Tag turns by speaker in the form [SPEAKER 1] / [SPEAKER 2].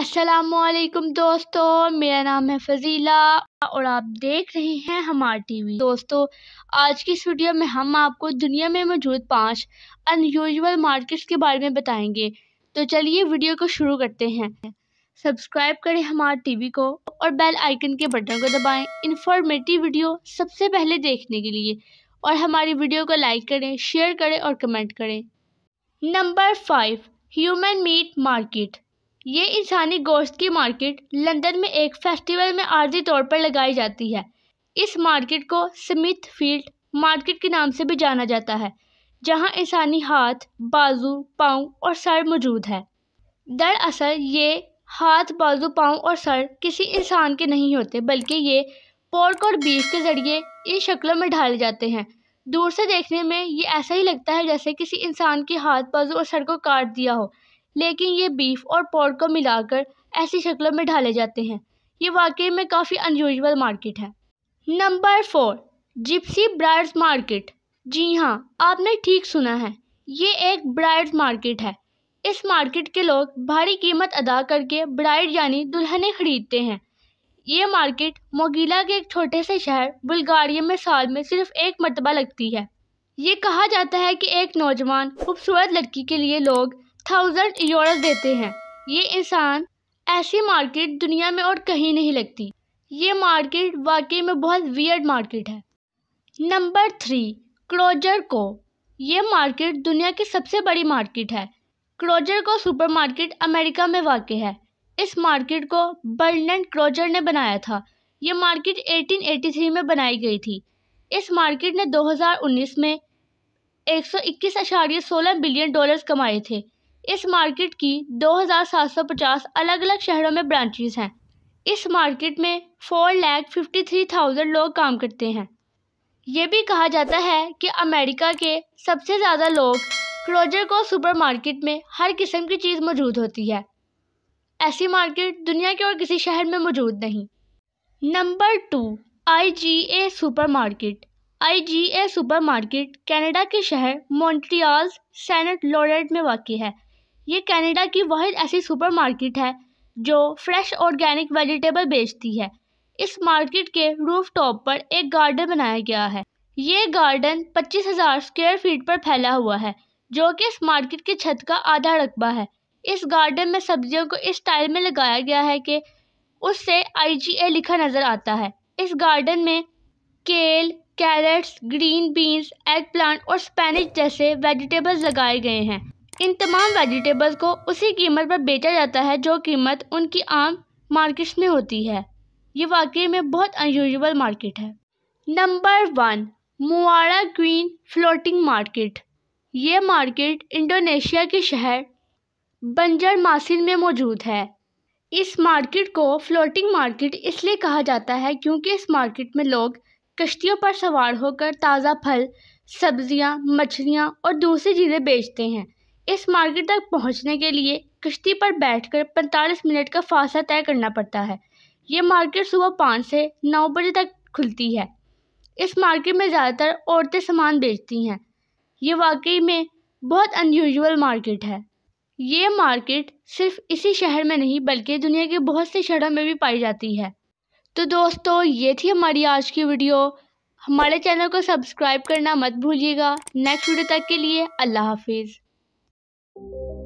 [SPEAKER 1] असलकुम दोस्तों मेरा नाम है फजीला और आप देख रहे हैं हमार टीवी दोस्तों आज की इस वीडियो में हम आपको दुनिया में मौजूद पांच अनयूजल मार्केट्स के बारे में बताएंगे तो चलिए वीडियो को शुरू करते हैं सब्सक्राइब करें हमार टीवी को और बेल आइकन के बटन को दबाएं इंफॉर्मेटिव वीडियो सबसे पहले देखने के लिए और हमारी वीडियो को लाइक करें शेयर करें और कमेंट करें number five human meat market ये इंसानी गोश्त की मार्केट लंदन में एक फेस्टिवल में आर्जी तौर पर लगाई जाती है इस मार्केट को स्मिथ फील्ड मार्केट के नाम से भी जाना जाता है जहां इंसानी हाथ बाजू पाँव और सर मौजूद है दरअसल ये हाथ बाजू पाँव और सर किसी इंसान के नहीं होते बल्कि ये पोर्क और बीफ के ज़रिए इन शक्लों में ढाले जाते हैं दूर से देखने में ये ऐसा ही लगता है जैसे किसी इंसान के हाथ बाजू और सर को काट दिया हो लेकिन ये बीफ और पोर्क को मिलाकर ऐसी शक्लों में ढाले जाते हैं ये वाकई में काफ़ी अनयूजल मार्केट है number four gypsy brides market जी हाँ आपने ठीक सुना है ये एक ब्राइड्स मार्केट है इस मार्केट के लोग भारी कीमत अदा करके ब्राइड यानी दुल्हनें खरीदते हैं ये मार्केट मोगीला के एक छोटे से शहर बुल्गारिया में साल में सिर्फ एक मरतबा लगती है ये कहा जाता है कि एक नौजवान खूबसूरत लड़की के लिए लोग थाउजेंड यूरो देते हैं ये इंसान ऐसी मार्केट दुनिया में और कहीं नहीं लगती ये मार्केट वाकई में बहुत वियर्ड मार्केट है नंबर थ्री क्रोजर को ये मार्केट दुनिया की सबसे बड़ी मार्केट है क्रोजर को सुपरमार्केट अमेरिका में वाक़ है इस मार्केट को बर्नन क्रोजर ने बनाया था ये मार्केट 1883 में बनाई गई थी इस मार्केट ने 2019 में एक सौ बिलियन डॉलर्स कमाए थे इस मार्केट की 2,750 अलग अलग शहरों में ब्रांचेज हैं इस मार्केट में four lakh fifty three thousand लोग काम करते हैं ये भी कहा जाता है कि अमेरिका के सबसे ज़्यादा लोग क्लोजर को सुपरमार्केट में हर किस्म की चीज़ मौजूद होती है ऐसी मार्केट दुनिया के और किसी शहर में मौजूद नहीं number two I G A supermarket I G A supermarket Canada के शहर मॉन्ट्रियाल सैनट लॉरेंट में वाक़ है ये कनाडा की वही ऐसी सुपरमार्केट है जो फ्रेश ऑर्गेनिक वेजिटेबल बेचती है इस मार्केट के रूफ टॉप पर एक गार्डन बनाया गया है ये गार्डन 25,000 स्क्वायर फीट पर फैला हुआ है जो कि इस मार्केट की छत का आधा रकबा है इस गार्डन में सब्जियों को इस स्टाइल में लगाया गया है कि उससे आई लिखा नज़र आता है इस गार्डन में kale carrots green beans eggplant और स्पेनिश जैसे वेजिटेबल्स लगाए गए हैं इन तमाम वेजिटेबल्स को उसी कीमत पर बेचा जाता है जो कीमत उनकी आम मार्केट्स में होती है ये वाकई में बहुत अनयूजल मार्केट है number one Muara Kuin floating market ये मार्केट इंडोनेशिया के शहर बंजर मासिन में मौजूद है इस मार्केट को फ्लोटिंग मार्केट इसलिए कहा जाता है क्योंकि इस मार्केट में लोग कश्तियों पर सवार होकर ताज़ा फल सब्जियां, मछलियां और दूसरी चीज़ें बेचते हैं इस मार्केट तक पहुंचने के लिए किश्ती पर बैठकर 45 मिनट का फासला तय करना पड़ता है ये मार्केट सुबह पाँच से नौ बजे तक खुलती है इस मार्केट में ज़्यादातर औरतें सामान बेचती हैं ये वाकई में बहुत अनयूजल मार्केट है ये मार्केट सिर्फ इसी शहर में नहीं बल्कि दुनिया के बहुत से शहरों में भी पाई जाती है तो दोस्तों ये थी हमारी आज की वीडियो हमारे चैनल को सब्सक्राइब करना मत भूलिएगा नेक्स्ट वीडियो तक के लिए अल्लाह हाफिज़ you